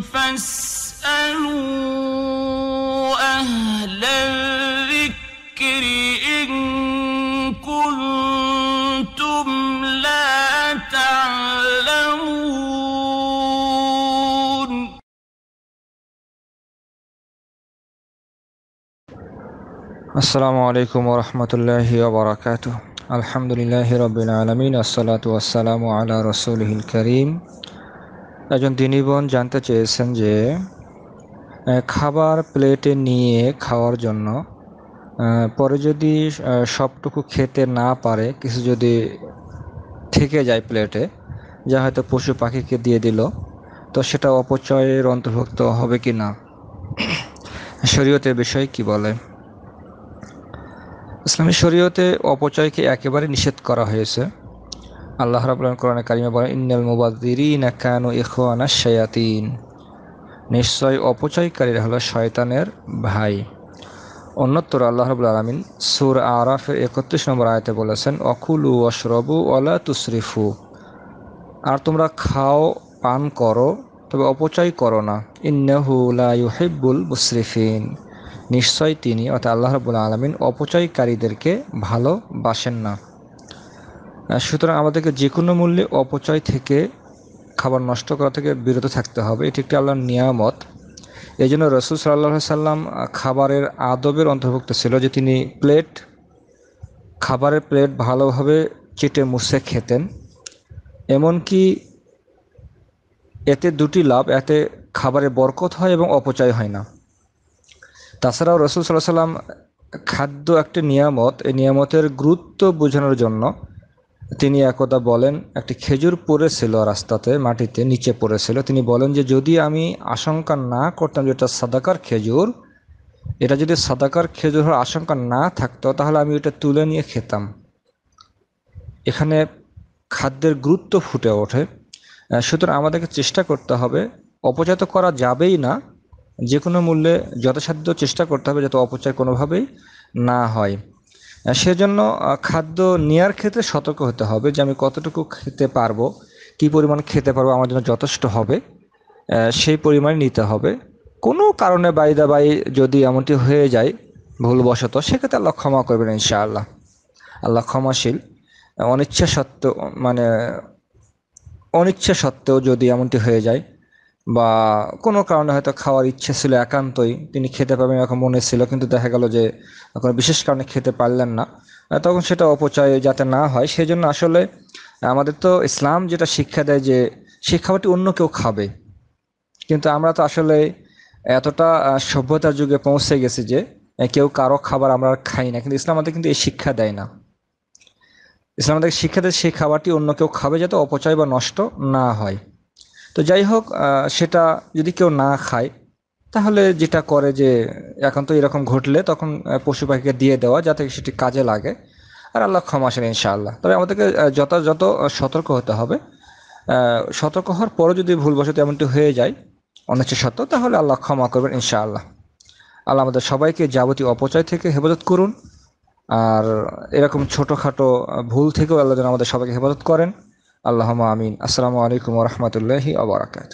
فاسألوا أهل الذكر إن كنتم لا تعلمون السلام عليكم ورحمة الله وبركاته الحمد لله رب العالمين الصلاة والسلام على رسوله الكريم একজন দিনী বোন জানতে চেয়েছেন যে খাবার প্লেটে নিয়ে খাওয়ার জন্য পরে যদি সবটুকু খেতে না পারে কিছু যদি থেকে যায় প্লেটে যা হয়তো পশু পাখিকে দিয়ে দিল তো সেটা অপচয়ের অন্তর্ভুক্ত হবে কি না শরীয়তের বিষয়ে কি বলে ইসলামী শরীয়তে অপচয়কে একেবারে নিষেধ করা হয়েছে আল্লাহ রাবুল্লাহ কোরআনে কারিমে বলেন ইন্নাল মুবাদ্দিরিন কানু ইখওয়ানা শায়াতিন নিশ্চয় অপচয়কারীরা হলো শয়তানের ভাই অন্যত্তর আল্লাহ রবুল আলমিন সুর আরাফের একত্রিশ নম্বর আয়তে বলেছেন অকুলু অশরবু অলা তুসরিফু আর তোমরা খাও পান করো তবে অপচয় করো না ইন্নাহুলাহিবুল মুসরিফিন নিশ্চয় তিনি অর্থাৎ আল্লাহ রবুল আলমিন অপচয়কারীদেরকে ভালোবাসেন না সুতরাং আমাদেরকে যে কোনো মূল্যে অপচয় থেকে খাবার নষ্ট করা থেকে বিরত থাকতে হবে এটি একটি আল্লাহর নিয়ামত এই জন্য রসুল সাল্লাহ সাল্লাম খাবারের আদবের অন্তর্ভুক্ত ছিল যে তিনি প্লেট খাবারের প্লেট ভালোভাবে চেটে মুছে খেতেন এমনকি এতে দুটি লাভ এতে খাবারে বরকত হয় এবং অপচয় হয় না তাছাড়াও রসুল সাল্লাহ সাল্লাম খাদ্য একটি নিয়ামত এই নিয়ামতের গুরুত্ব বোঝানোর জন্য তিনি একদা বলেন একটি খেজুর পড়েছিল রাস্তাতে মাটিতে নিচে পড়েছিল তিনি বলেন যে যদি আমি আশঙ্কা না করতাম যে এটা সাদাকার খেজুর এটা যদি সাদাকার খেজুর হওয়ার আশঙ্কা না থাকতো তাহলে আমি এটা তুলে নিয়ে খেতাম এখানে খাদ্যের গুরুত্ব ফুটে ওঠে সুতরাং আমাদেরকে চেষ্টা করতে হবে অপচয় করা যাবেই না যে কোনো মূল্যে যথাসাধ্য চেষ্টা করতে হবে যাতে অপচয় কোনোভাবেই না হয় সেজন্য খাদ্য নেয়ার ক্ষেত্রে সতর্ক হতে হবে যে আমি কতটুকু খেতে পারবো কি পরিমাণ খেতে পারবো আমার জন্য যথেষ্ট হবে সেই পরিমাণে নিতে হবে কোনো কারণে বাই যদি এমনটি হয়ে যায় ভুলবশত সেক্ষেত্রে আল্লাহ ক্ষমা করবেন ইনশাআল্লাহ আল্লাহ ক্ষমাশীল অনিচ্ছা সত্ত্বেও মানে অনিচ্ছা সত্ত্বেও যদি এমনটি হয়ে যায় বা কোনো কারণে হয়তো খাওয়ার ইচ্ছে ছিল একান্তই তিনি খেতে পাবেন এরকম মনে ছিল কিন্তু দেখা গেল যে কোনো বিশেষ কারণে খেতে পারলেন না তখন সেটা অপচয় যাতে না হয় সেই জন্য আসলে আমাদের তো ইসলাম যেটা শিক্ষা দেয় যে সেই খাবারটি অন্য কেউ খাবে কিন্তু আমরা তো আসলে এতটা সভ্যতার যুগে পৌঁছে গেছি যে কেউ কারো খাবার আমরা খাই না কিন্তু ইসলাম আমাদের কিন্তু এই শিক্ষা দেয় না ইসলাম আমাদের শিক্ষা দেয় সেই খাবারটি অন্য কেউ খাবে যাতে অপচয় বা নষ্ট না হয় তো যাই হোক সেটা যদি কেউ না খায় তাহলে যেটা করে যে এখন তো এরকম ঘটলে তখন পশু পাখিকে দিয়ে দেওয়া যাতে সেটি কাজে লাগে আর আল্লাহ ক্ষমাসেন ইনশাআল্লাহ তবে আমাদেরকে যথাযথ সতর্ক হতে হবে সতর্ক হওয়ার পরও যদি ভুলবশত এমনটি হয়ে যায় সত্য তাহলে আল্লাহ ক্ষমা করবেন ইনশাআল্লাহ আল্লাহ আমাদের সবাইকে যাবতীয় অপচয় থেকে হেফাজত করুন আর এরকম ছোটোখাটো ভুল থেকেও আল্লাহ যেন আমাদের সবাইকে হেফাজত করেন আল্লাহ আমিন আসসালামু আলাইকুম রহমতুল্লাহি আবরাকাত